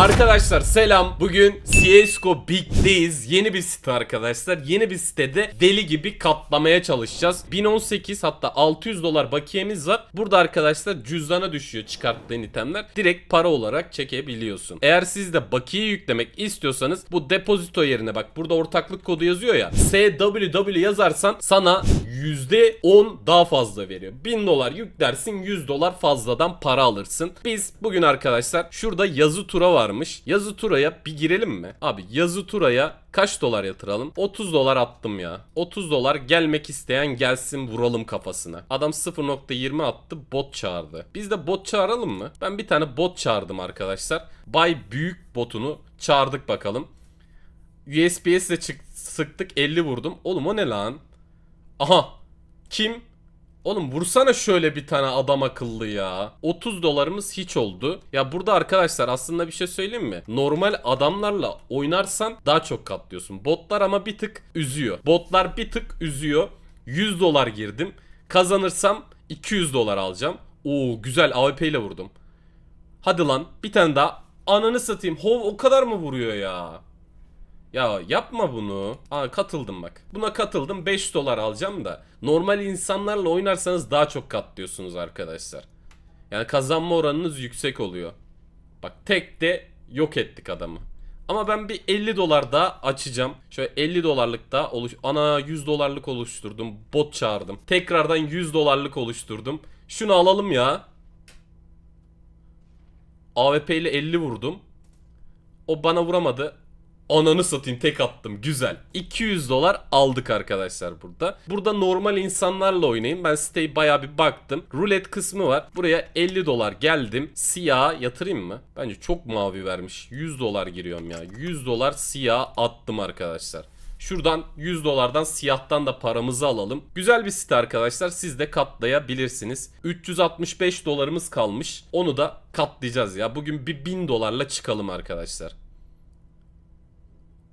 Arkadaşlar selam. Bugün CSGO Big'deyiz. Yeni bir site arkadaşlar. Yeni bir sitede deli gibi katlamaya çalışacağız. 1018 hatta 600 dolar bakiyemiz var. Burada arkadaşlar cüzdana düşüyor çıkarttığın itemler. Direkt para olarak çekebiliyorsun. Eğer siz de bakiye yüklemek istiyorsanız bu depozito yerine bak burada ortaklık kodu yazıyor ya. SWW yazarsan sana %10 daha fazla veriyor. 1000 dolar yüklersin 100 dolar fazladan para alırsın. Biz bugün arkadaşlar şurada yazı tura var varmış. Yazı Tura'ya bir girelim mi? Abi Yazı Tura'ya kaç dolar yatıralım? 30 dolar attım ya. 30 dolar gelmek isteyen gelsin vuralım kafasına. Adam 0.20 attı bot çağırdı. Biz de bot çağıralım mı? Ben bir tane bot çağırdım arkadaşlar. Bay Büyük botunu çağırdık bakalım. USPS ile çık sıktık 50 vurdum. Oğlum o ne lan? Aha. Kim? Oğlum vursana şöyle bir tane adam akıllı ya. 30 dolarımız hiç oldu. Ya burada arkadaşlar aslında bir şey söyleyeyim mi? Normal adamlarla oynarsan daha çok katlıyorsun. Botlar ama bir tık üzüyor. Botlar bir tık üzüyor. 100 dolar girdim. Kazanırsam 200 dolar alacağım. Oo güzel AWP ile vurdum. Hadi lan bir tane daha. Ananı satayım. Hov o kadar mı vuruyor ya? Ya yapma bunu. Aa katıldım bak. Buna katıldım 5 dolar alacağım da. Normal insanlarla oynarsanız daha çok katlıyorsunuz arkadaşlar. Yani kazanma oranınız yüksek oluyor. Bak tek de yok ettik adamı. Ama ben bir 50 dolar daha açacağım. Şöyle 50 dolarlık da oluş... Ana 100 dolarlık oluşturdum. Bot çağırdım. Tekrardan 100 dolarlık oluşturdum. Şunu alalım ya. AWP ile 50 vurdum. O bana vuramadı. Ananı satayım tek attım güzel. 200 dolar aldık arkadaşlar burada. Burada normal insanlarla oynayayım. Ben siteyi baya bir baktım. Rulet kısmı var. Buraya 50 dolar geldim. Siyah yatırayım mı? Bence çok mavi vermiş. 100 dolar giriyorum ya. 100 dolar siyah attım arkadaşlar. Şuradan 100 dolardan siyahtan da paramızı alalım. Güzel bir site arkadaşlar. Siz de katlayabilirsiniz. 365 dolarımız kalmış. Onu da katlayacağız ya. Bugün bir 1000 dolarla çıkalım arkadaşlar.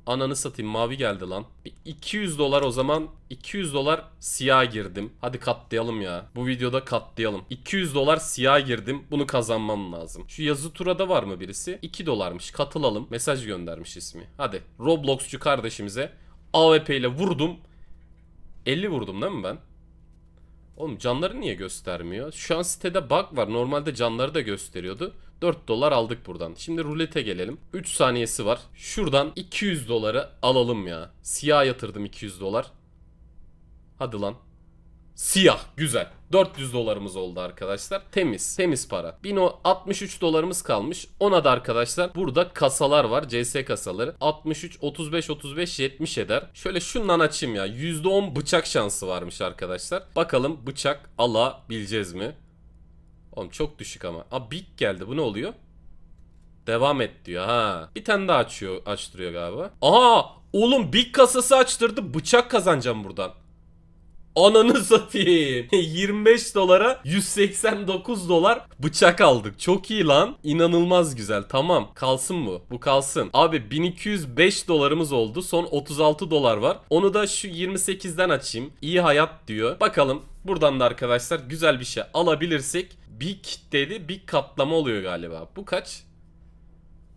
Ananı satayım mavi geldi lan. Bir 200 dolar o zaman 200 dolar siyah girdim. Hadi katlayalım ya. Bu videoda katlayalım. 200 dolar siyah girdim. Bunu kazanmam lazım. Şu yazı turada var mı birisi? 2 dolarmış. Katılalım. Mesaj göndermiş ismi. Hadi Robloxçu kardeşimize AWP ile vurdum. 50 vurdum değil mi ben? Oğlum canları niye göstermiyor? Şu an sitede bug var. Normalde canları da gösteriyordu. 4 dolar aldık buradan. Şimdi rulete gelelim. 3 saniyesi var. Şuradan 200 doları alalım ya. Siyah yatırdım 200 dolar. Hadi lan. Siyah. Güzel. 400 dolarımız oldu arkadaşlar. Temiz. Temiz para. 1063 dolarımız kalmış. Ona da arkadaşlar burada kasalar var. CS kasaları. 63, 35, 35, 70 eder. Şöyle şundan açayım ya. %10 bıçak şansı varmış arkadaşlar. Bakalım bıçak alabileceğiz mi? Oğlum çok düşük ama. Aa big geldi. Bu ne oluyor? Devam et diyor ha. Bir tane daha açıyor, açtırıyor galiba. aha oğlum big kasası açtırdı. Bıçak kazanacağım buradan. Ananı satayım. 25 dolara 189 dolar bıçak aldık. Çok iyi lan. İnanılmaz güzel. Tamam. Kalsın bu. Bu kalsın. Abi 1205 dolarımız oldu. Son 36 dolar var. Onu da şu 28'den açayım. İyi hayat diyor. Bakalım. Buradan da arkadaşlar güzel bir şey alabilirsek bir kitleli bir katlama oluyor galiba. Bu kaç?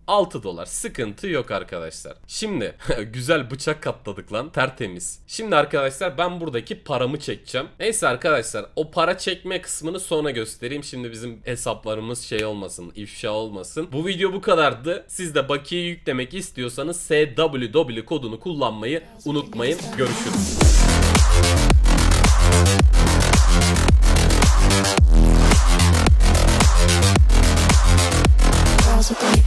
6 dolar. Sıkıntı yok arkadaşlar. Şimdi güzel bıçak katladık lan. Tertemiz. Şimdi arkadaşlar ben buradaki paramı çekeceğim. Neyse arkadaşlar o para çekme kısmını sonra göstereyim. Şimdi bizim hesaplarımız şey olmasın. ifşa olmasın. Bu video bu kadardı. Siz de bakiye yüklemek istiyorsanız SWW kodunu kullanmayı unutmayın. Görüşürüz. so close.